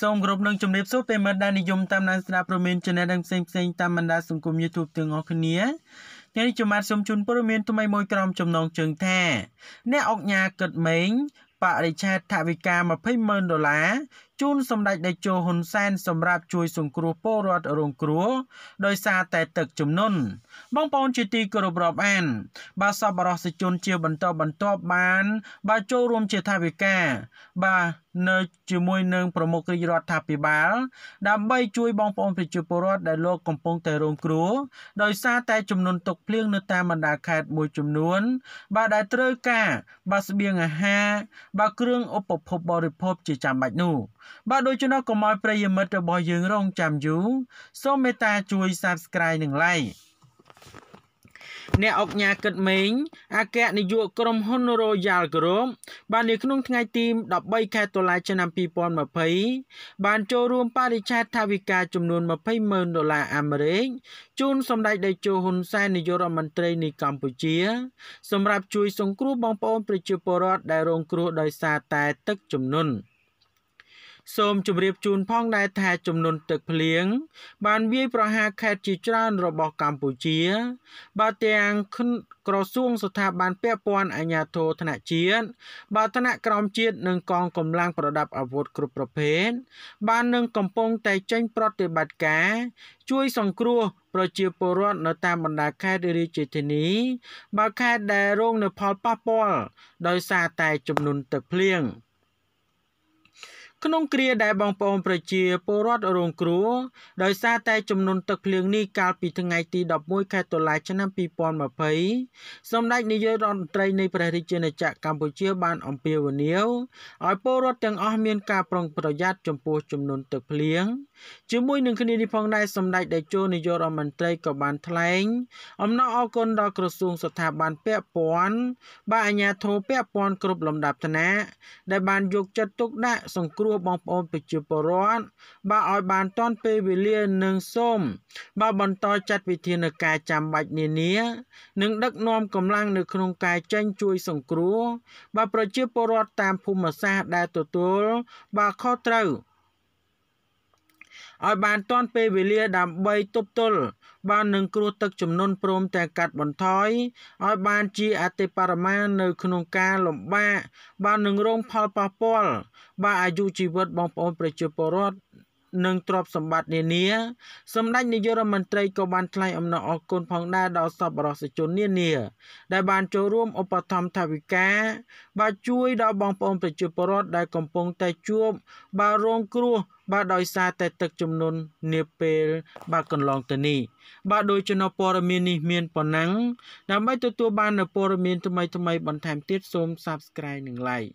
សូមគោរពនឹងជំរាបសួរពេលមិត្តដែលនិយមតាមដានស្ដាប់ព័ត៌មាន Channel និងផ្សេងផ្សេងតាមបណ្ដាសង្គម YouTube ទាំងអស់គ្នាថ្ងៃនេះខ្ញុំបាទសូមជូនព័ត៌មានថ្មីមួយក្រុមចំណងជើងថាអ្នកអង្គញាគិតមេងបរិច្ឆេទថវិកា20ម៉ឺនដុល្លារជូនសម្ដេចតេជោហ៊ុនសែន សម្រាប់ជួយសង្គ្រោះពលរដ្ឋរងគ្រោះដោយសារតែទឹកជំនន់បងប្អូនជាទីគោរពរាប់អានបាទសប្បុរសជនជាបន្តបន្ទាប់បាន បាទចូលរួមជាថាវិការបាទនៅជាមួយនឹងប្រមុខរាជរដ្ឋាភិបាល ដើម្បីជួយបងប្អូនប្រជាពលរដ្ឋដែលលោកកំពុងតែរងគ្រោះដោយសារតែចំនួនទឹកភ្លៀងនៅតាមបណ្ដាខេត្តមួយចំនួនបាទដែលត្រូវការបាទស្បៀងអាហារបាទគ្រឿងឧបភោគបរិភោគជាចាំបាច់នោះបាទដូច្នោះកុំឲ្យប្រិយមិត្តរបស់យើងរងចាំយូរសូមមេត្តាជួយ Subscribe និង Like អ្នកអង្គការគិតមេងអគ្គនាយកក្រុមហ៊ុន Royal Group បាននៅក្នុង ថ្ងៃទី13ខែតុលាឆ្នាំ2020បាន ចូលរួមបរិច្ឆេទថវិកាចំនួន20ម៉ឺនដុល្លារអាមេរិកជូនសម្ដេចតេជោហ៊ុនសែននាយករដ្ឋមន្ត្រីនៃកម្ពុជា សម្រាប់ជួយសង្គ្រោះបងប្អូនប្រជាពលរដ្ឋដែលរងគ្រោះដោយសារតែទឹកជំនន់។សូមជម្រាបជូនផងដែរថាចំនួនទឹកភ្លៀងបានវាយប្រហារខេត្តជាច្រើនរបស់កម្ពុជាបាទទាំងក្រសួងស្ថាប័នពាក់ព័ន្ធអាជ្ញាធរថ្នាក់ជាតិបាទថ្នាក់ក្រមជាតិនិងកងកម្លាំងប្រដាប់អាវុធគ្រប់ប្រភេទបាននឹងកំពុងតែចេញប្រតិបត្តិការ ជួយសង្គ្រោះប្រជាពលរដ្ឋនៅតាមបណ្ដាខេត្តរាជធានីបើខេត្តដែលរងនូវផលប៉ះពាល់ដោយសារតែចំនួនទឹកភ្លៀង។ក្នុងគ្រាដែលបងប្អូនប្រជាពលរដ្ឋរងគ្រោះដោយសារតែចំនួនទឹកភ្លៀងនេះកាលពីថ្ងៃទី11ខែតុលាឆ្នាំ2020សម្ដេចនាយករដ្ឋមន្ត្រីនៃព្រះរាជាណាចក្រកម្ពុជាបានអំពាវនាវឲ្យពលរដ្ឋទាំងអស់មានការប្រុងប្រយ័ត្នចំពោះចំនួនទឹកភ្លៀងជាមួយនឹងគ្នានេះផងដែរសម្ដេចតេជោនាយករដ្ឋមន្ត្រីក៏បានថ្លែងអំណរអគុណដល់ក្រសួងស្ថាប័នពាក់ព័ន្ធបាទអាជ្ញាធរពាក់ព័ន្ធគ្រប់លំដាប់ថ្នាក់ដែលបានយកចិត្តទុកដាក់សង្គ្រោះរស់បងប្អូនប្រជាពលរដ្ឋបាទឲ្យបានទាន់ពេលវេលានិងសូមបាទបន្តចាត់វិធានការចាំបាច់នានា និងដឹកនាំកម្លាំងនៅក្នុងការចេញជួយសង្គ្រោះបាទប្រជាពលរដ្ឋតាមភូមិសាស្ត្រដែលទទួលបាទខុសត្រូវឲ្យបានទាន់ពេលវេលាដើម្បីទប់ទល់បាននឹងគ្រោះទឹកជំនន់ព្រមទាំងកាត់បន្ថយឲ្យបានជាអតិបរមានៅក្នុងការលំបាកបាននឹងរងផលប៉ះពាល់បាទអាយុជីវិតបងប្អូនប្រជាពលរដ្ឋនិងទ្រព្យសម្បត្តិនានា សម្ដេចនាយករដ្ឋមន្ត្រីក៏បានថ្លែងអំណរអគុណផងដែរដល់សប្បុរសជននានា ដែល បានចូលរួមឧបត្ថម្ភថវិកាបាទជួយដល់បងប្អូនប្រជាពលរដ្ឋដែលកំពុងតែជួប បាទរងគ្រោះបាទដោយសារតែទឹកជំនន់នាពេលបាទកន្លងទៅនេះបាទដោយចំណព័រមាននេះមានប៉ុណ្ណឹងដើម្បីទទួលបាននូវព័ត៌មានថ្មីៗបន្ថែមទៀតសូម Subscribe និង Like